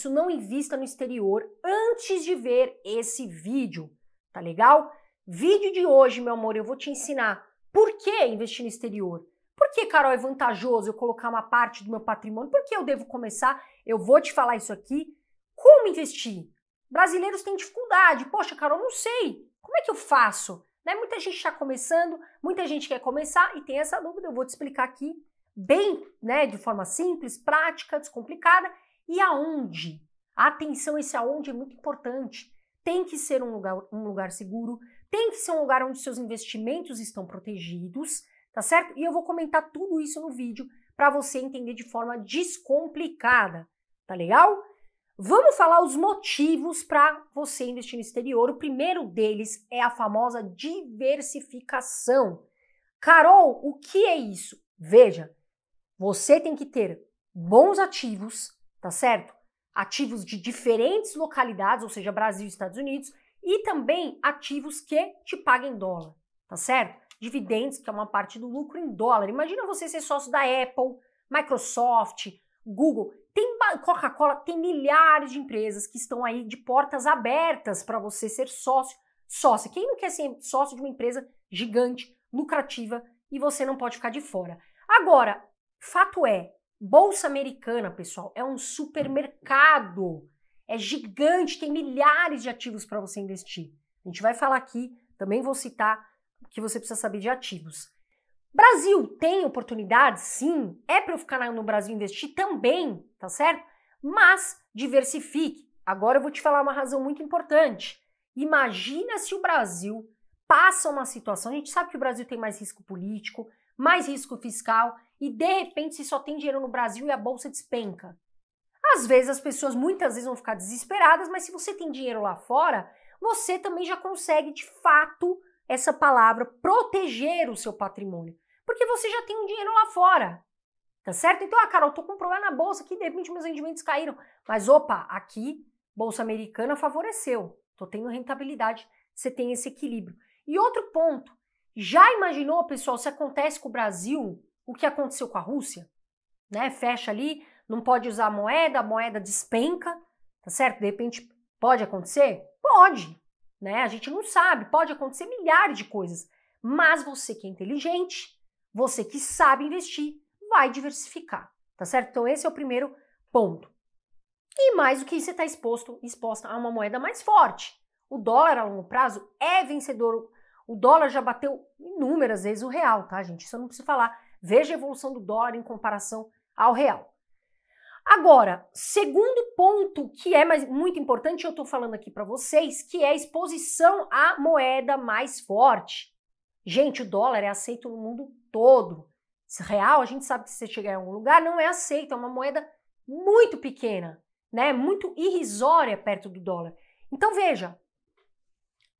isso, não invista no exterior antes de ver esse vídeo, tá legal? Vídeo de hoje, meu amor, eu vou te ensinar por que investir no exterior. Por que, Carol, é vantajoso eu colocar uma parte do meu patrimônio? Por que eu devo começar? Eu vou te falar isso aqui. Como investir? Brasileiros têm dificuldade. Poxa, Carol, não sei. Como é que eu faço? Né? Muita gente está começando, muita gente quer começar e tem essa dúvida. Eu vou te explicar aqui bem, né, de forma simples, prática, descomplicada e aonde? Atenção, esse aonde é muito importante. Tem que ser um lugar, um lugar seguro, tem que ser um lugar onde seus investimentos estão protegidos, tá certo? E eu vou comentar tudo isso no vídeo para você entender de forma descomplicada, tá legal? Vamos falar os motivos para você investir no exterior. O primeiro deles é a famosa diversificação. Carol, o que é isso? Veja, você tem que ter bons ativos, tá certo? Ativos de diferentes localidades, ou seja, Brasil e Estados Unidos, e também ativos que te paguem dólar, tá certo? Dividendos, que é uma parte do lucro em dólar. Imagina você ser sócio da Apple, Microsoft, Google, tem Coca-Cola, tem milhares de empresas que estão aí de portas abertas para você ser sócio, sócio. Quem não quer ser sócio de uma empresa gigante, lucrativa e você não pode ficar de fora. Agora, fato é, Bolsa Americana, pessoal, é um supermercado. É gigante, tem milhares de ativos para você investir. A gente vai falar aqui, também vou citar o que você precisa saber de ativos. Brasil tem oportunidades? Sim. É para eu ficar no Brasil investir também, tá certo? Mas diversifique. Agora eu vou te falar uma razão muito importante. Imagina se o Brasil passa uma situação, a gente sabe que o Brasil tem mais risco político, mais risco fiscal, e de repente se só tem dinheiro no Brasil e a bolsa despenca. Às vezes as pessoas muitas vezes vão ficar desesperadas, mas se você tem dinheiro lá fora, você também já consegue de fato essa palavra proteger o seu patrimônio, porque você já tem um dinheiro lá fora. Tá certo? Então, ah, Carol, tô com um problema na bolsa aqui, de repente meus rendimentos caíram, mas opa, aqui bolsa americana favoreceu. Tô tendo rentabilidade, você tem esse equilíbrio. E outro ponto, já imaginou, pessoal, se acontece com o Brasil, o que aconteceu com a Rússia, né? Fecha ali, não pode usar a moeda, a moeda despenca, tá certo? De repente pode acontecer? Pode, né? A gente não sabe, pode acontecer milhares de coisas. Mas você que é inteligente, você que sabe investir, vai diversificar, tá certo? Então esse é o primeiro ponto. E mais do que isso, você está exposto, exposta a uma moeda mais forte. O dólar a longo prazo é vencedor. O dólar já bateu inúmeras vezes o real, tá, gente? Isso eu não preciso falar Veja a evolução do dólar em comparação ao real. Agora, segundo ponto que é mais, muito importante, eu estou falando aqui para vocês, que é a exposição à moeda mais forte. Gente, o dólar é aceito no mundo todo. Esse real, a gente sabe que se você chegar em algum lugar, não é aceito, é uma moeda muito pequena, né? Muito irrisória perto do dólar. Então veja,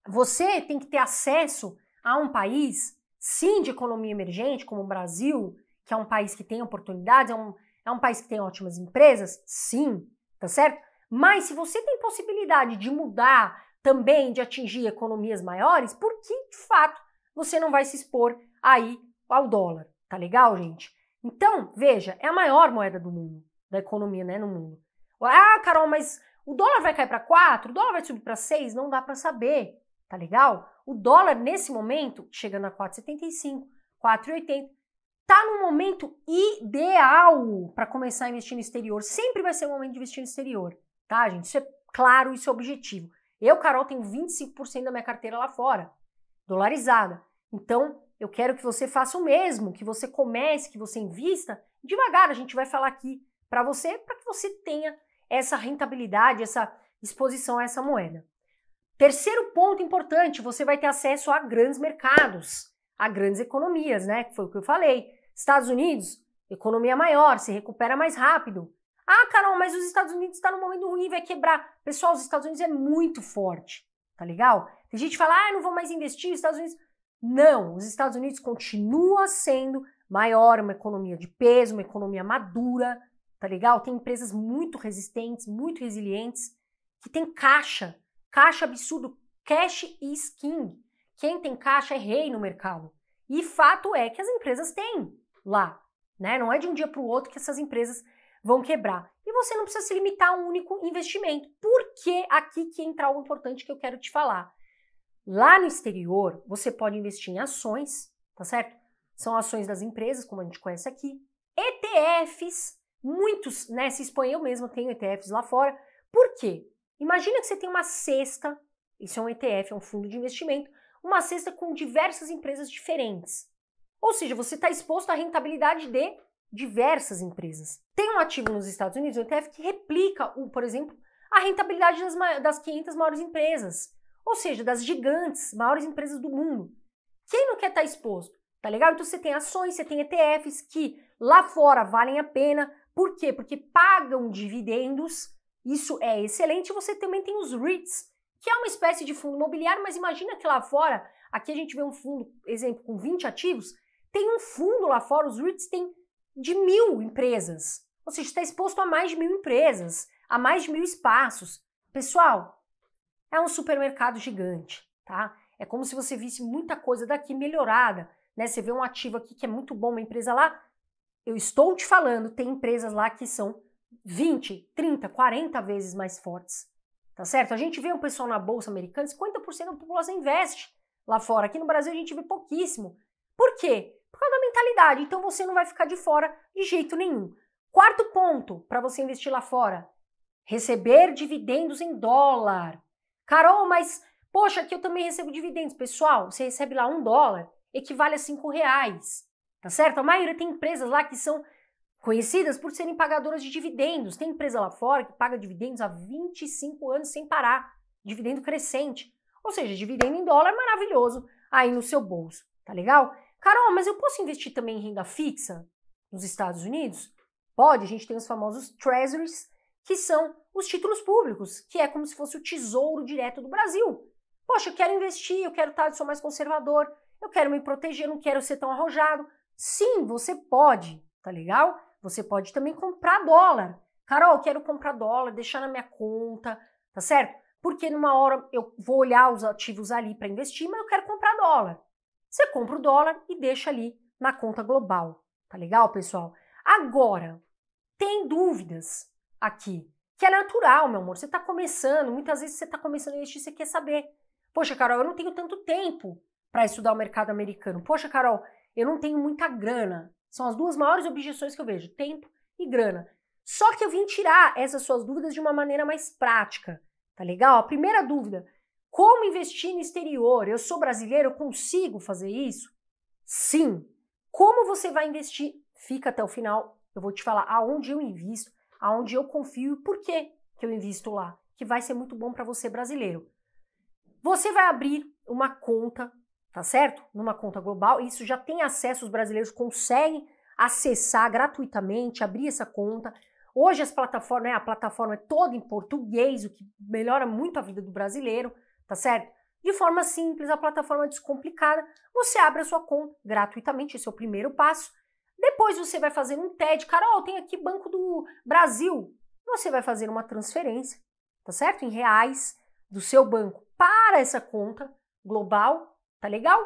você tem que ter acesso a um país sim de economia emergente, como o Brasil, que é um país que tem oportunidades, é um, é um país que tem ótimas empresas, sim, tá certo? Mas se você tem possibilidade de mudar também, de atingir economias maiores, por que de fato você não vai se expor aí ao dólar? Tá legal, gente? Então, veja, é a maior moeda do mundo, da economia, né, no mundo. Ah, Carol, mas o dólar vai cair para 4, o dólar vai subir para 6, não dá para saber, tá legal? O dólar, nesse momento, chegando a 4,75, 4,80, está no momento ideal para começar a investir no exterior. Sempre vai ser o momento de investir no exterior, tá, gente? Isso é claro, isso é objetivo. Eu, Carol, tenho 25% da minha carteira lá fora, dolarizada. Então, eu quero que você faça o mesmo, que você comece, que você invista. Devagar, a gente vai falar aqui para você, para que você tenha essa rentabilidade, essa exposição a essa moeda. Terceiro ponto importante, você vai ter acesso a grandes mercados, a grandes economias, né? Que foi o que eu falei. Estados Unidos, economia maior, se recupera mais rápido. Ah, Carol, mas os Estados Unidos está num momento ruim, vai quebrar. Pessoal, os Estados Unidos é muito forte, tá legal? Tem gente que fala, ah, não vou mais investir, nos Estados Unidos. Não, os Estados Unidos continua sendo maior, uma economia de peso, uma economia madura, tá legal? Tem empresas muito resistentes, muito resilientes, que tem caixa, Caixa absurdo, cash is king. Quem tem caixa é rei no mercado. E fato é que as empresas têm lá, né? Não é de um dia para o outro que essas empresas vão quebrar. E você não precisa se limitar a um único investimento. Porque aqui que entra algo importante que eu quero te falar. Lá no exterior, você pode investir em ações, tá certo? São ações das empresas, como a gente conhece aqui. ETFs, muitos, né? Se expõe eu mesma, tenho ETFs lá fora. Por quê? Imagina que você tem uma cesta, isso é um ETF, é um fundo de investimento, uma cesta com diversas empresas diferentes. Ou seja, você está exposto à rentabilidade de diversas empresas. Tem um ativo nos Estados Unidos, um ETF, que replica, o, por exemplo, a rentabilidade das, das 500 maiores empresas, ou seja, das gigantes, maiores empresas do mundo. Quem não quer estar tá exposto? Tá legal? Então você tem ações, você tem ETFs que lá fora valem a pena. Por quê? Porque pagam dividendos isso é excelente. Você também tem os REITs, que é uma espécie de fundo imobiliário, mas imagina que lá fora, aqui a gente vê um fundo, exemplo, com 20 ativos, tem um fundo lá fora, os REITs têm de mil empresas. Ou seja, está exposto a mais de mil empresas, a mais de mil espaços. Pessoal, é um supermercado gigante, tá? É como se você visse muita coisa daqui melhorada, né? Você vê um ativo aqui que é muito bom, uma empresa lá. Eu estou te falando, tem empresas lá que são 20, 30, 40 vezes mais fortes. Tá certo? A gente vê um pessoal na bolsa americana, 50% da população investe lá fora. Aqui no Brasil a gente vê pouquíssimo. Por quê? Por causa da mentalidade. Então você não vai ficar de fora de jeito nenhum. Quarto ponto para você investir lá fora: receber dividendos em dólar. Carol, mas poxa, aqui eu também recebo dividendos. Pessoal, você recebe lá um dólar, equivale a cinco reais. Tá certo? A maioria tem empresas lá que são conhecidas por serem pagadoras de dividendos. Tem empresa lá fora que paga dividendos há 25 anos sem parar, dividendo crescente. Ou seja, dividendo em dólar maravilhoso aí no seu bolso, tá legal? Carol, mas eu posso investir também em renda fixa nos Estados Unidos? Pode, a gente tem os famosos treasuries, que são os títulos públicos, que é como se fosse o tesouro direto do Brasil. Poxa, eu quero investir, eu quero estar, sou mais conservador, eu quero me proteger, não quero ser tão arrojado. Sim, você pode, tá legal? Você pode também comprar dólar. Carol, quero comprar dólar, deixar na minha conta, tá certo? Porque numa hora eu vou olhar os ativos ali para investir, mas eu quero comprar dólar. Você compra o dólar e deixa ali na conta global. Tá legal, pessoal? Agora, tem dúvidas aqui, que é natural, meu amor. Você está começando, muitas vezes você está começando a investir, você quer saber. Poxa, Carol, eu não tenho tanto tempo para estudar o mercado americano. Poxa, Carol, eu não tenho muita grana. São as duas maiores objeções que eu vejo: tempo e grana. Só que eu vim tirar essas suas dúvidas de uma maneira mais prática, tá legal? A primeira dúvida: como investir no exterior? Eu sou brasileiro, eu consigo fazer isso? Sim. Como você vai investir? Fica até o final. Eu vou te falar aonde eu invisto, aonde eu confio e por que que eu invisto lá, que vai ser muito bom para você brasileiro. Você vai abrir uma conta tá certo? Numa conta global, isso já tem acesso, os brasileiros conseguem acessar gratuitamente, abrir essa conta. Hoje as plataformas, né, a plataforma é toda em português, o que melhora muito a vida do brasileiro, tá certo? De forma simples, a plataforma é descomplicada, você abre a sua conta gratuitamente, esse é o primeiro passo. Depois você vai fazer um TED, Carol, tem aqui Banco do Brasil. Você vai fazer uma transferência, tá certo? Em reais do seu banco para essa conta global Tá legal?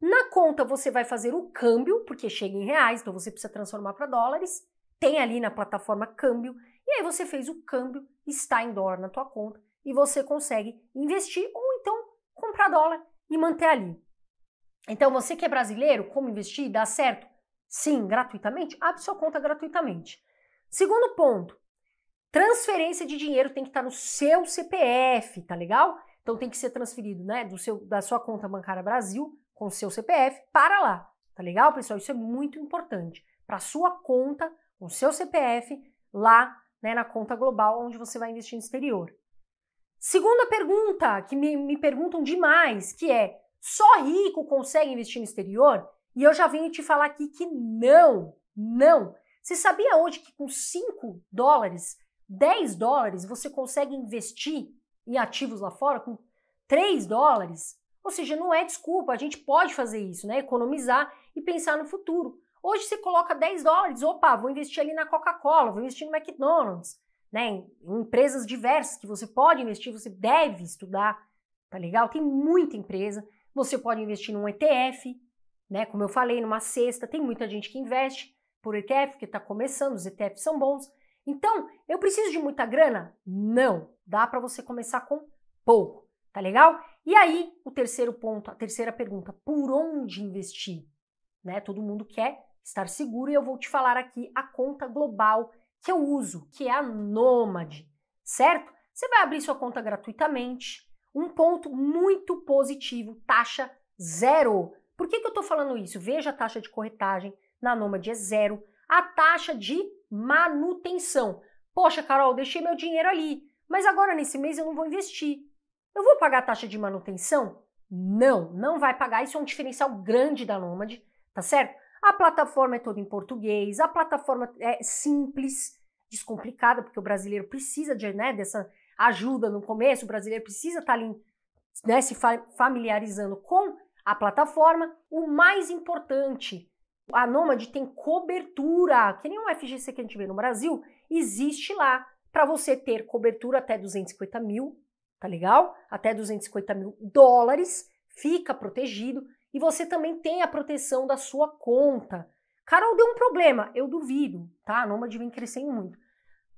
Na conta você vai fazer o câmbio, porque chega em reais, então você precisa transformar para dólares. Tem ali na plataforma câmbio, e aí você fez o câmbio, está em dólar na tua conta e você consegue investir ou então comprar dólar e manter ali. Então você que é brasileiro, como investir dá certo? Sim, gratuitamente, abre sua conta gratuitamente. Segundo ponto, transferência de dinheiro tem que estar tá no seu CPF, tá legal? Então tem que ser transferido, né, do seu, da sua conta bancária Brasil com seu CPF para lá. Tá legal, pessoal? Isso é muito importante. Para sua conta com seu CPF lá, né, na conta global onde você vai investir no exterior. Segunda pergunta que me, me perguntam demais, que é: só rico consegue investir no exterior? E eu já venho te falar aqui que não, não. Você sabia hoje que com 5 dólares, 10 dólares, você consegue investir e ativos lá fora com 3 dólares, ou seja, não é desculpa, a gente pode fazer isso, né? Economizar e pensar no futuro. Hoje você coloca 10 dólares, opa, vou investir ali na Coca-Cola, vou investir no McDonald's, né? Em empresas diversas que você pode investir, você deve estudar, tá legal? Tem muita empresa. Você pode investir num ETF, né? Como eu falei, numa cesta, tem muita gente que investe por ETF, porque está começando, os ETFs são bons. Então, eu preciso de muita grana? Não, dá para você começar com pouco, tá legal? E aí, o terceiro ponto, a terceira pergunta, por onde investir? Né? Todo mundo quer estar seguro e eu vou te falar aqui a conta global que eu uso, que é a Nômade, certo? Você vai abrir sua conta gratuitamente. Um ponto muito positivo, taxa zero. Por que, que eu estou falando isso? Veja a taxa de corretagem na Nômade é zero. A taxa de manutenção. Poxa, Carol, deixei meu dinheiro ali, mas agora nesse mês eu não vou investir. Eu vou pagar a taxa de manutenção? Não, não vai pagar. Isso é um diferencial grande da Nômade, tá certo? A plataforma é toda em português, a plataforma é simples, descomplicada, porque o brasileiro precisa de, né, dessa ajuda no começo, o brasileiro precisa estar tá ali né, se familiarizando com a plataforma. O mais importante, a Nômade tem cobertura, que nem um FGC que a gente vê no Brasil, existe lá para você ter cobertura até 250 mil, tá legal? Até 250 mil dólares, fica protegido e você também tem a proteção da sua conta. Carol, deu um problema, eu duvido, tá? A Nômade vem crescendo muito.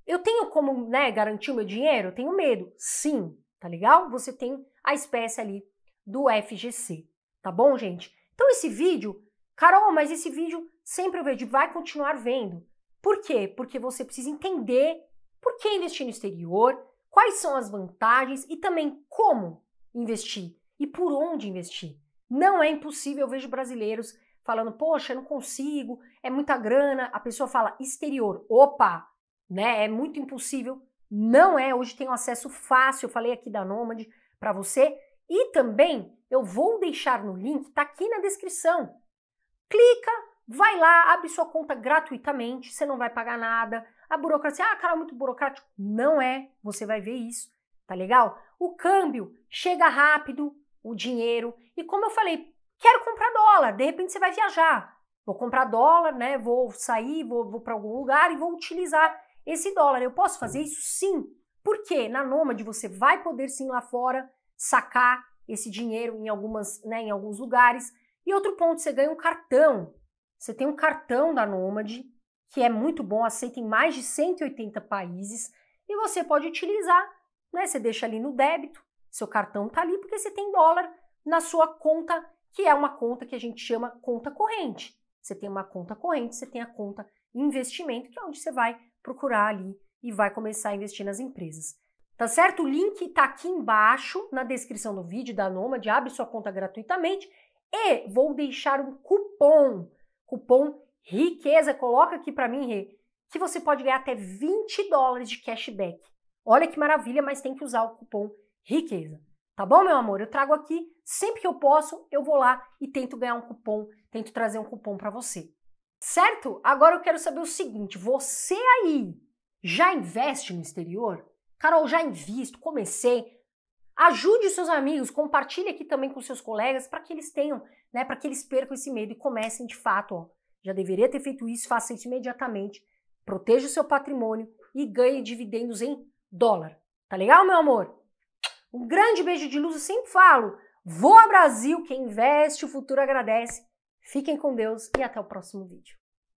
Eu tenho como né, garantir o meu dinheiro? Eu tenho medo? Sim, tá legal? Você tem a espécie ali do FGC, tá bom, gente? Então esse vídeo Carol, mas esse vídeo sempre eu vejo e vai continuar vendo. Por quê? Porque você precisa entender por que investir no exterior, quais são as vantagens e também como investir e por onde investir. Não é impossível, eu vejo brasileiros falando, poxa, eu não consigo, é muita grana. A pessoa fala exterior, opa, né? É muito impossível. Não é, hoje tem um acesso fácil, eu falei aqui da Nômade para você. E também eu vou deixar no link, tá aqui na descrição, clica, vai lá, abre sua conta gratuitamente, você não vai pagar nada. A burocracia, ah, cara, é muito burocrático. Não é, você vai ver isso, tá legal? O câmbio chega rápido, o dinheiro. E como eu falei, quero comprar dólar, de repente você vai viajar. Vou comprar dólar, né? Vou sair, vou, vou para algum lugar e vou utilizar esse dólar. Eu posso fazer isso? Sim. Porque na Nômade você vai poder sim lá fora sacar esse dinheiro em algumas, né, em alguns lugares. E outro ponto, você ganha um cartão. Você tem um cartão da Nômade, que é muito bom, aceita em mais de 180 países, e você pode utilizar, né? Você deixa ali no débito, seu cartão tá ali porque você tem dólar na sua conta, que é uma conta que a gente chama conta corrente. Você tem uma conta corrente, você tem a conta investimento, que é onde você vai procurar ali e vai começar a investir nas empresas. Tá certo? O link tá aqui embaixo na descrição do vídeo da Nômade, abre sua conta gratuitamente e vou deixar um cupom, cupom riqueza, coloca aqui para mim, Rê, que você pode ganhar até 20 dólares de cashback. Olha que maravilha, mas tem que usar o cupom riqueza. Tá bom, meu amor? Eu trago aqui, sempre que eu posso, eu vou lá e tento ganhar um cupom, tento trazer um cupom para você. Certo? Agora eu quero saber o seguinte, você aí já investe no exterior? Carol, já invisto, comecei, Ajude os seus amigos, compartilhe aqui também com seus colegas para que eles tenham, né, para que eles percam esse medo e comecem de fato. Ó, já deveria ter feito isso, faça isso imediatamente. Proteja o seu patrimônio e ganhe dividendos em dólar. Tá legal, meu amor? Um grande beijo de luz, eu sempre falo. ao Brasil, quem investe, o futuro agradece. Fiquem com Deus e até o próximo vídeo.